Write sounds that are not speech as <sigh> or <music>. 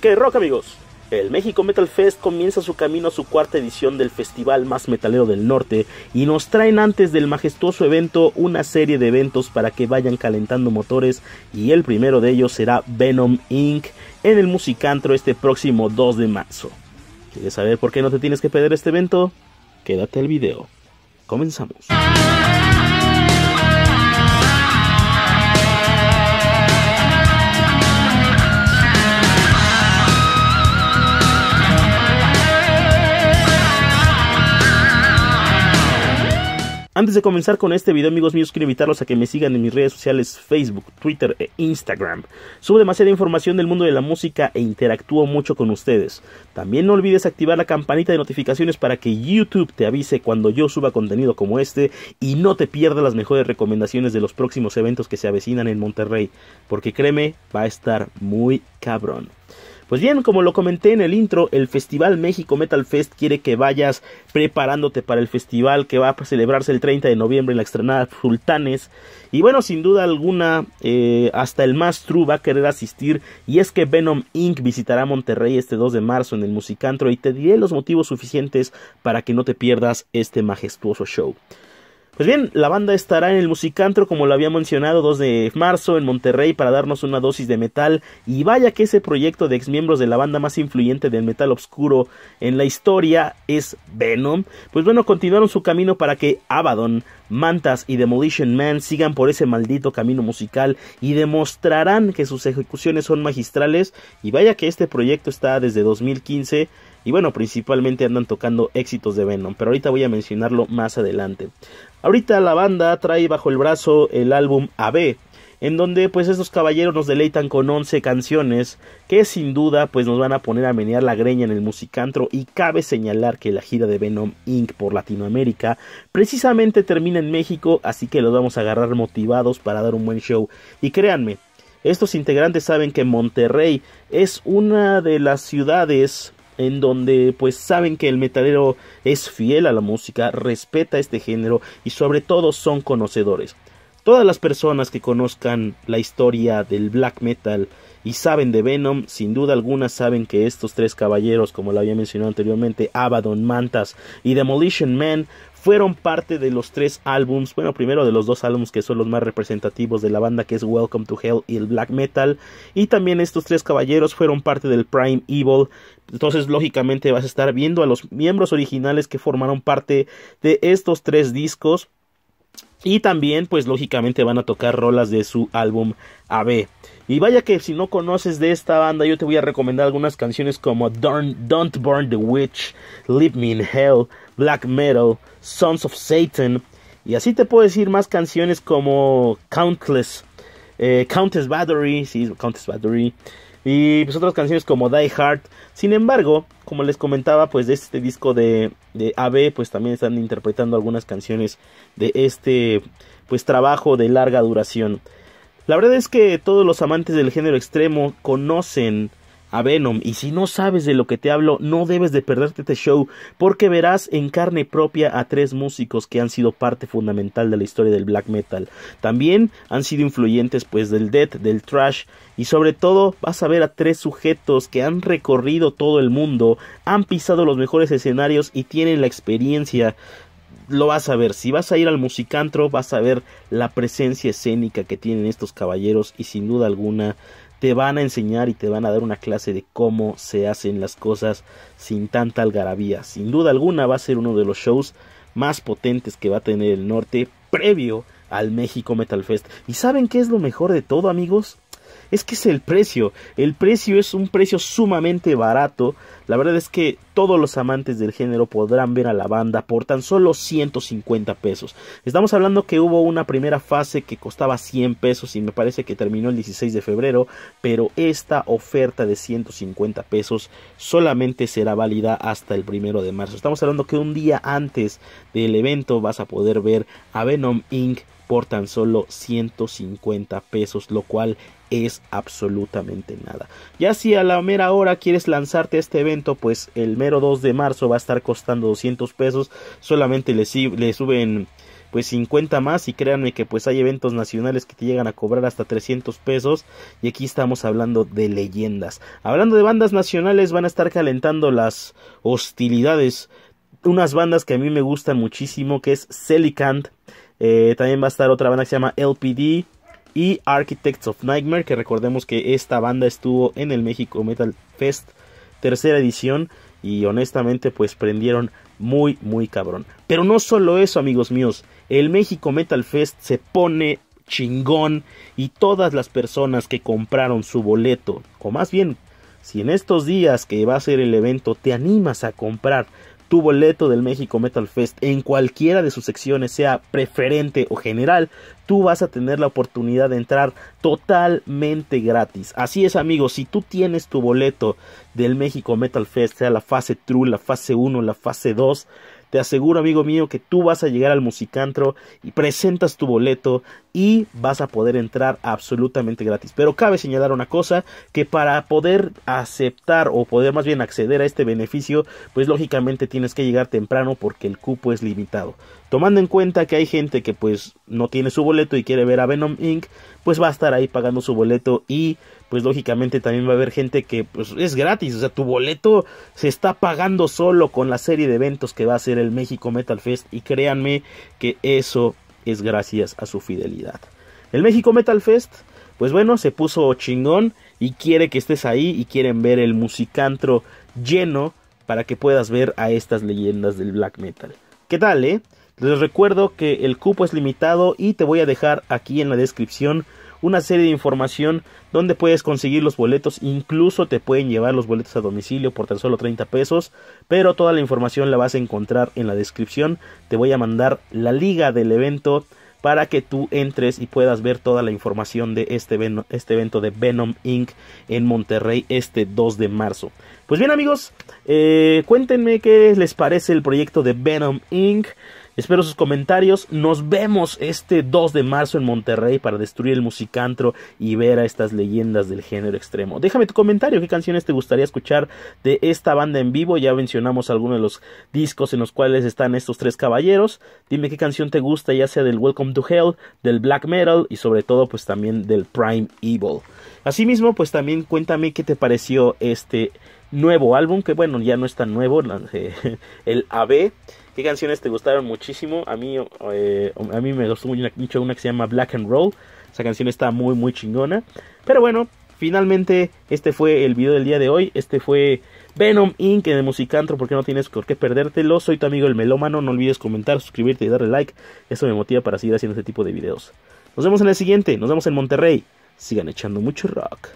¡Qué rock, amigos! El México Metal Fest comienza su camino a su cuarta edición del festival más metalero del norte y nos traen antes del majestuoso evento una serie de eventos para que vayan calentando motores y el primero de ellos será Venom Inc. en el Musicantro este próximo 2 de marzo. ¿Quieres saber por qué no te tienes que perder este evento? Quédate al video. Comenzamos. Antes de comenzar con este video, amigos míos, quiero invitarlos a que me sigan en mis redes sociales Facebook, Twitter e Instagram. Subo demasiada información del mundo de la música e interactúo mucho con ustedes. También no olvides activar la campanita de notificaciones para que YouTube te avise cuando yo suba contenido como este y no te pierdas las mejores recomendaciones de los próximos eventos que se avecinan en Monterrey, porque créeme, va a estar muy cabrón. Pues bien, como lo comenté en el intro, el Festival México Metal Fest quiere que vayas preparándote para el festival que va a celebrarse el 30 de noviembre en la estrenada Sultanes. Y bueno, sin duda alguna, eh, hasta el más true va a querer asistir. Y es que Venom Inc. visitará Monterrey este 2 de marzo en el Musicantro y te diré los motivos suficientes para que no te pierdas este majestuoso show. Pues bien, la banda estará en el Musicantro, como lo había mencionado, 2 de marzo en Monterrey para darnos una dosis de metal. Y vaya que ese proyecto de exmiembros de la banda más influyente del metal oscuro en la historia es Venom. Pues bueno, continuaron su camino para que Abaddon, Mantas y Demolition Man sigan por ese maldito camino musical y demostrarán que sus ejecuciones son magistrales. Y vaya que este proyecto está desde 2015 y bueno, principalmente andan tocando éxitos de Venom, pero ahorita voy a mencionarlo más adelante. Ahorita la banda trae bajo el brazo el álbum AB, en donde pues estos caballeros nos deleitan con 11 canciones que sin duda pues nos van a poner a menear la greña en el musicantro y cabe señalar que la gira de Venom Inc. por Latinoamérica precisamente termina en México, así que los vamos a agarrar motivados para dar un buen show. Y créanme, estos integrantes saben que Monterrey es una de las ciudades en donde pues saben que el metalero es fiel a la música, respeta este género y sobre todo son conocedores. Todas las personas que conozcan la historia del black metal y saben de Venom, sin duda alguna saben que estos tres caballeros, como lo había mencionado anteriormente, Abaddon, Mantas y Demolition Man, fueron parte de los tres álbums, bueno, primero de los dos álbums que son los más representativos de la banda que es Welcome to Hell y el Black Metal, y también estos tres caballeros fueron parte del Prime Evil, entonces lógicamente vas a estar viendo a los miembros originales que formaron parte de estos tres discos, y también, pues lógicamente van a tocar rolas de su álbum AB. Y vaya que si no conoces de esta banda, yo te voy a recomendar algunas canciones como Don't, Burn the Witch, Leave Me in Hell, Black Metal, Sons of Satan. Y así te puedo decir más canciones como Countless, eh, Countess Battery, sí, Countess Battery, y pues otras canciones como Die Hard. Sin embargo, como les comentaba, pues de este disco de, de AB, pues también están interpretando algunas canciones de este pues trabajo de larga duración. La verdad es que todos los amantes del género extremo conocen a Venom. Y si no sabes de lo que te hablo, no debes de perderte este show, porque verás en carne propia a tres músicos que han sido parte fundamental de la historia del black metal. También han sido influyentes pues del death, del trash y sobre todo vas a ver a tres sujetos que han recorrido todo el mundo, han pisado los mejores escenarios y tienen la experiencia lo vas a ver. Si vas a ir al musicantro, vas a ver la presencia escénica que tienen estos caballeros y sin duda alguna te van a enseñar y te van a dar una clase de cómo se hacen las cosas sin tanta algarabía. Sin duda alguna va a ser uno de los shows más potentes que va a tener el norte previo al México Metal Fest. ¿Y saben qué es lo mejor de todo, amigos? es que es el precio. El precio es un precio sumamente barato. La verdad es que todos los amantes del género podrán ver a la banda por tan solo 150 pesos. Estamos hablando que hubo una primera fase que costaba 100 pesos y me parece que terminó el 16 de febrero, pero esta oferta de 150 pesos solamente será válida hasta el primero de marzo. Estamos hablando que un día antes del evento vas a poder ver a Venom Inc por tan solo 150 pesos, lo cual es absolutamente nada. Ya si a la mera hora quieres lanzarte a este evento, pues el mero 2 de marzo va a estar costando 200 pesos, solamente le, suben pues 50 más y créanme que pues hay eventos nacionales que te llegan a cobrar hasta 300 pesos y aquí estamos hablando de leyendas. Hablando de bandas nacionales van a estar calentando las hostilidades unas bandas que a mí me gustan muchísimo que es Celicant eh, también va a estar otra banda que se llama LPD y Architects of Nightmare, que recordemos que esta banda estuvo en el México Metal Fest tercera edición y honestamente pues prendieron muy muy cabrón. Pero no solo eso amigos míos, el México Metal Fest se pone chingón y todas las personas que compraron su boleto, o más bien, si en estos días que va a ser el evento te animas a comprar tu boleto del México Metal Fest en cualquiera de sus secciones, sea preferente o general, tú vas a tener la oportunidad de entrar totalmente gratis. Así es, amigos, si tú tienes tu boleto del México Metal Fest, sea la fase True, la fase 1, la fase 2, te aseguro, amigo mío, que tú vas a llegar al Musicantro y presentas tu boleto y vas a poder entrar absolutamente gratis. Pero cabe señalar una cosa, que para poder aceptar o poder más bien acceder a este beneficio, pues lógicamente tienes que llegar temprano porque el cupo es limitado. Tomando en cuenta que hay gente que pues no tiene su boleto y quiere ver a Venom Inc., pues va a estar ahí pagando su boleto y pues lógicamente también va a haber gente que pues es gratis, o sea, tu boleto se está pagando solo con la serie de eventos que va a ser el México Metal Fest y créanme que eso es gracias a su fidelidad. El México Metal Fest, pues bueno, se puso chingón y quiere que estés ahí y quieren ver el musicantro lleno para que puedas ver a estas leyendas del black metal. ¿Qué tal, eh? Les recuerdo que el cupo es limitado y te voy a dejar aquí en la descripción una serie de información donde puedes conseguir los boletos, incluso te pueden llevar los boletos a domicilio por tan solo 30 pesos, pero toda la información la vas a encontrar en la descripción, te voy a mandar la liga del evento para que tú entres y puedas ver toda la información de este, este, evento de Venom Inc. en Monterrey este 2 de marzo. Pues bien amigos, eh, cuéntenme qué les parece el proyecto de Venom Inc. Espero sus comentarios. Nos vemos este 2 de marzo en Monterrey para destruir el musicantro y ver a estas leyendas del género extremo. Déjame tu comentario, qué canciones te gustaría escuchar de esta banda en vivo. Ya mencionamos algunos de los discos en los cuales están estos tres caballeros. Dime qué canción te gusta, ya sea del Welcome to Hell, del Black Metal y sobre todo pues también del Prime Evil. Asimismo, pues también cuéntame qué te pareció este nuevo álbum, que bueno, ya no es tan nuevo, <laughs> el AB. ¿Qué canciones te gustaron muchísimo? A mí, eh, a mí me gustó mucho una que se llama Black and Roll. Esa canción está muy, muy chingona. Pero bueno, finalmente este fue el video del día de hoy. Este fue Venom Inc. de Musicantro, porque no tienes por qué perdértelo. Soy tu amigo el melómano. No olvides comentar, suscribirte y darle like. Eso me motiva para seguir haciendo este tipo de videos. Nos vemos en el siguiente. Nos vemos en Monterrey. Sigan echando mucho rock.